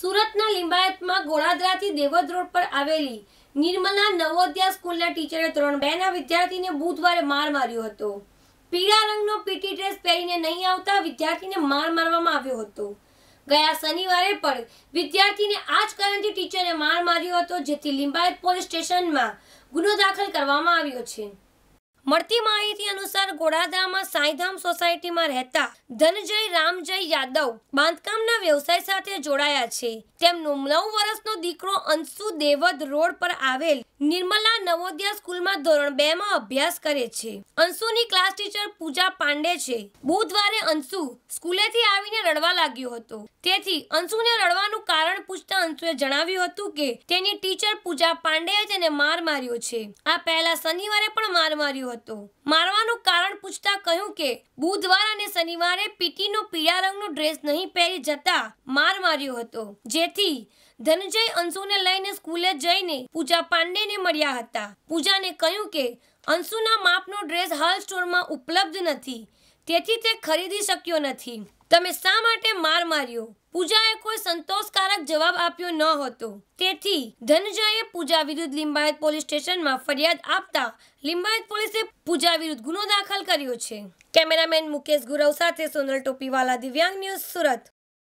સુરતના લિંબાયતમાં ગોળાદરાથી દેવદ રોડ પર આવેલી નિર્મલા નવોદ્યા સ્કૂલના ટીચરે ધોરણ બેના વિદ્યાર્થીને બુધવારે માર માર્યો હતો પીળા રંગનો પીટી ડ્રેસ પહેરીને નહીં આવતા વિદ્યાર્થીને માર મારવામાં આવ્યો હતો ગયા શનિવારે પણ વિદ્યાર્થીને આ જ કારણથી ટીચરે માર માર્યો હતો જેથી લિંબાયત પોલીસ સ્ટેશનમાં ગુનો દાખલ કરવામાં આવ્યો છે મળતી માહિતી અનુસાર ગોડાદરામાં સાંઈધામ સોસાયટીમાં રહેતા ધનજય રામજય યાદવ બાંધકામના વ્યવસાય સાથે જોડાયા છે તેમનો નવ વર્ષનો દીકરો અંશુ દેવદ રોડ પર આવેલ નિર્મલા નવોદયા સ્કૂલમાં ધોરણ બે માં અભ્યાસ કરે છે અંશુની ક્લાસ ટીચર પૂજા પાંડે છે બુધવારે અંશુ સ્કૂલેથી આવીને રડવા લાગ્યો હતો તેથી અંશુને રડવાનું કારણ પૂછતા અંશુએ જણાવ્યું હતું કે તેની ટીચર પૂજા પાંડેએ તેને માર માર્યો છે આ પહેલા શનિવારે પણ માર માર્યો હતો મારવાનું કારણ પૂછતા કહ્યું કે બુધવાર અને શનિવારે પીટીનો પીળા રંગનો ડ્રેસ નહીં પહેરી જતા માર માર્યો હતો જેથી ધનજય અંશુને લઈને સ્કૂલે જઈને પૂજા પાંડેને મળ્યા હતા પૂજાને કહ્યું કે અંશુના માપનો ડ્રેસ હાલ સ્ટોરમાં ઉપલબ્ધ નથી તેથી તે ખરીદી શક્યો નથી તમે શા માટે માર માર્યો પૂજાએ કોઈ સંતોષકારક જવાબ આપ્યો ન હતો તેથી ધનજયે પૂજા વિરુદ્ધ લિંબાયત પોલીસ સ્ટેશનમાં ફરિયાદ આપતા લિંબાયત પોલીસે પૂજા વિરુદ્ધ ગુનો દાખલ કર્યો છે કેમેરામેન મુકેશ ગુરવ સાથે સોનલ ટોપીવાલા દિવ્યાંગ ન્યૂઝ સુરત